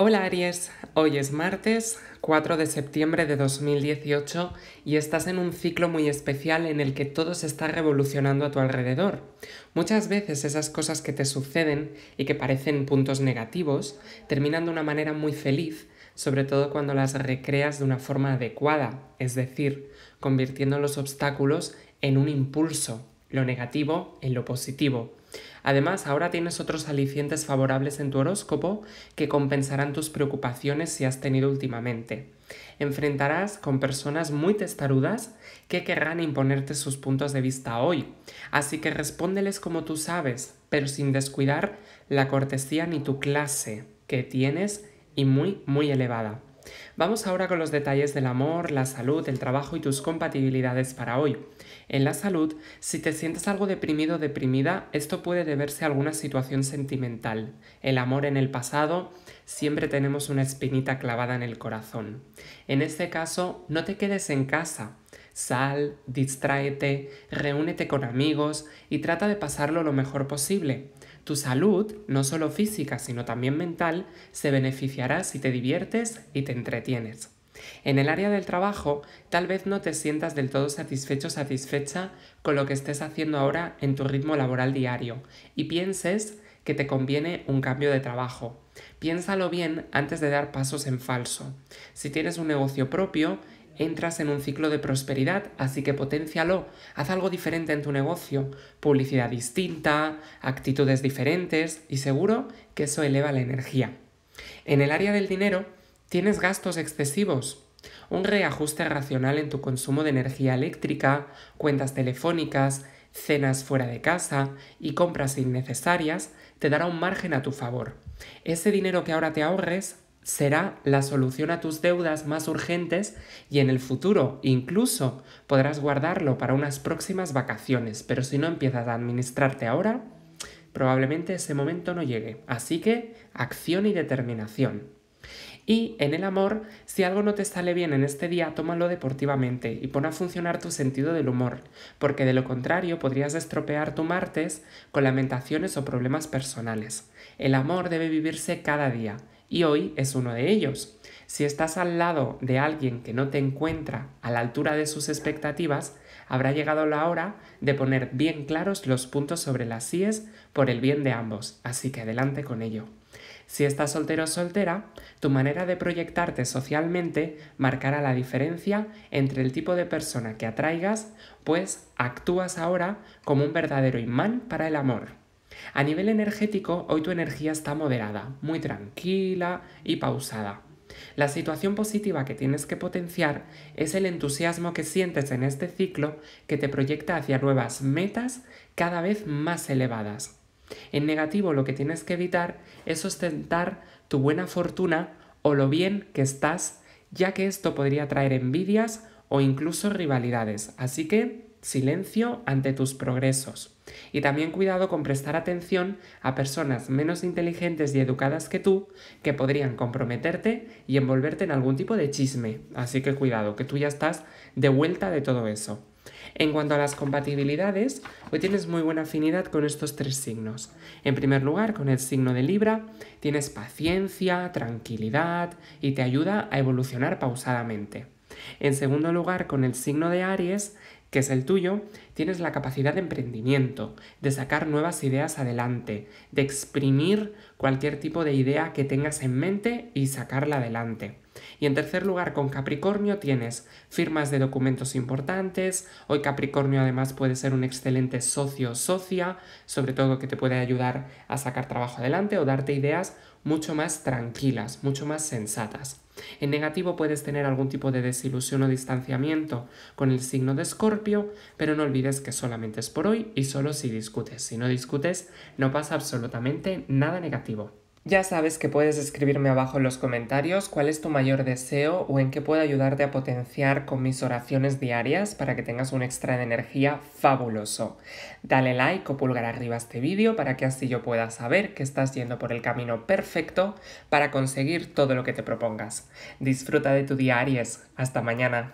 Hola Aries, hoy es martes 4 de septiembre de 2018 y estás en un ciclo muy especial en el que todo se está revolucionando a tu alrededor. Muchas veces esas cosas que te suceden y que parecen puntos negativos terminan de una manera muy feliz, sobre todo cuando las recreas de una forma adecuada, es decir, convirtiendo los obstáculos en un impulso, lo negativo en lo positivo. Además, ahora tienes otros alicientes favorables en tu horóscopo que compensarán tus preocupaciones si has tenido últimamente. Enfrentarás con personas muy testarudas que querrán imponerte sus puntos de vista hoy, así que respóndeles como tú sabes, pero sin descuidar la cortesía ni tu clase, que tienes y muy, muy elevada. Vamos ahora con los detalles del amor, la salud, el trabajo y tus compatibilidades para hoy. En la salud, si te sientes algo deprimido o deprimida, esto puede deberse a alguna situación sentimental. El amor en el pasado, siempre tenemos una espinita clavada en el corazón. En este caso, no te quedes en casa. Sal, distráete, reúnete con amigos y trata de pasarlo lo mejor posible. Tu salud, no solo física, sino también mental, se beneficiará si te diviertes y te entretienes. En el área del trabajo, tal vez no te sientas del todo satisfecho o satisfecha con lo que estés haciendo ahora en tu ritmo laboral diario y pienses que te conviene un cambio de trabajo. Piénsalo bien antes de dar pasos en falso. Si tienes un negocio propio, entras en un ciclo de prosperidad, así que potencialo, haz algo diferente en tu negocio, publicidad distinta, actitudes diferentes y seguro que eso eleva la energía. En el área del dinero, tienes gastos excesivos, un reajuste racional en tu consumo de energía eléctrica, cuentas telefónicas, cenas fuera de casa y compras innecesarias te dará un margen a tu favor. Ese dinero que ahora te ahorres será la solución a tus deudas más urgentes y en el futuro incluso podrás guardarlo para unas próximas vacaciones, pero si no empiezas a administrarte ahora, probablemente ese momento no llegue. Así que acción y determinación. Y en el amor, si algo no te sale bien en este día, tómalo deportivamente y pon a funcionar tu sentido del humor, porque de lo contrario podrías estropear tu martes con lamentaciones o problemas personales. El amor debe vivirse cada día y hoy es uno de ellos. Si estás al lado de alguien que no te encuentra a la altura de sus expectativas, habrá llegado la hora de poner bien claros los puntos sobre las íes por el bien de ambos, así que adelante con ello. Si estás soltero o soltera, tu manera de proyectarte socialmente marcará la diferencia entre el tipo de persona que atraigas, pues actúas ahora como un verdadero imán para el amor. A nivel energético, hoy tu energía está moderada, muy tranquila y pausada. La situación positiva que tienes que potenciar es el entusiasmo que sientes en este ciclo que te proyecta hacia nuevas metas cada vez más elevadas. En negativo lo que tienes que evitar es ostentar tu buena fortuna o lo bien que estás, ya que esto podría traer envidias o incluso rivalidades. Así que silencio ante tus progresos. Y también cuidado con prestar atención a personas menos inteligentes y educadas que tú que podrían comprometerte y envolverte en algún tipo de chisme. Así que cuidado, que tú ya estás de vuelta de todo eso. En cuanto a las compatibilidades, hoy tienes muy buena afinidad con estos tres signos. En primer lugar, con el signo de Libra, tienes paciencia, tranquilidad y te ayuda a evolucionar pausadamente. En segundo lugar, con el signo de Aries, que es el tuyo, tienes la capacidad de emprendimiento, de sacar nuevas ideas adelante, de exprimir cualquier tipo de idea que tengas en mente y sacarla adelante. Y en tercer lugar, con Capricornio tienes firmas de documentos importantes. Hoy Capricornio además puede ser un excelente socio o socia, sobre todo que te puede ayudar a sacar trabajo adelante o darte ideas mucho más tranquilas, mucho más sensatas. En negativo puedes tener algún tipo de desilusión o distanciamiento con el signo de Escorpio, pero no olvides que solamente es por hoy y solo si discutes. Si no discutes, no pasa absolutamente nada negativo. Ya sabes que puedes escribirme abajo en los comentarios cuál es tu mayor deseo o en qué puedo ayudarte a potenciar con mis oraciones diarias para que tengas un extra de energía fabuloso. Dale like o pulgar arriba a este vídeo para que así yo pueda saber que estás yendo por el camino perfecto para conseguir todo lo que te propongas. Disfruta de tu día Aries. Hasta mañana.